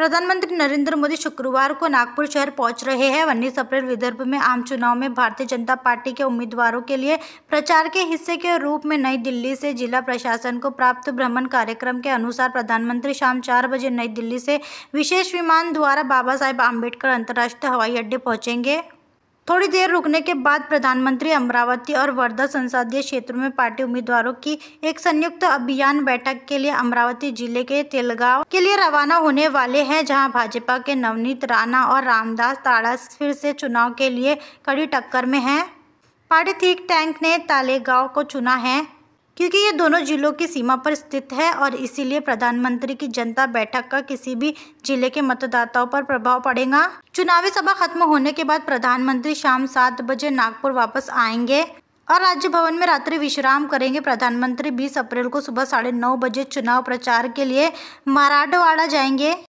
प्रधानमंत्री नरेंद्र मोदी शुक्रवार को नागपुर शहर पहुंच रहे हैं उन्नीस अप्रैल विदर्भ में आम चुनाव में भारतीय जनता पार्टी के उम्मीदवारों के लिए प्रचार के हिस्से के रूप में नई दिल्ली से जिला प्रशासन को प्राप्त भ्रमण कार्यक्रम के अनुसार प्रधानमंत्री शाम चार बजे नई दिल्ली से विशेष विमान द्वारा बाबा साहेब आम्बेडकर अंतर्राष्ट्रीय हवाई अड्डे पहुँचेंगे थोड़ी देर रुकने के बाद प्रधानमंत्री अमरावती और वर्धा संसदीय क्षेत्र में पार्टी उम्मीदवारों की एक संयुक्त अभियान बैठक के लिए अमरावती जिले के तेलगांव के लिए रवाना होने वाले हैं जहां भाजपा के नवनीत राणा और रामदास ताड़ास फिर से चुनाव के लिए कड़ी टक्कर में हैं पार्टी थिंक टैंक ने तालेगांव को चुना है क्योंकि ये दोनों जिलों की सीमा पर स्थित है और इसीलिए प्रधानमंत्री की जनता बैठक का किसी भी जिले के मतदाताओं पर प्रभाव पड़ेगा चुनावी सभा खत्म होने के बाद प्रधानमंत्री शाम सात बजे नागपुर वापस आएंगे और राज्य भवन में रात्रि विश्राम करेंगे प्रधानमंत्री 20 अप्रैल को सुबह साढ़े नौ बजे चुनाव प्रचार के लिए मराठवाड़ा जाएंगे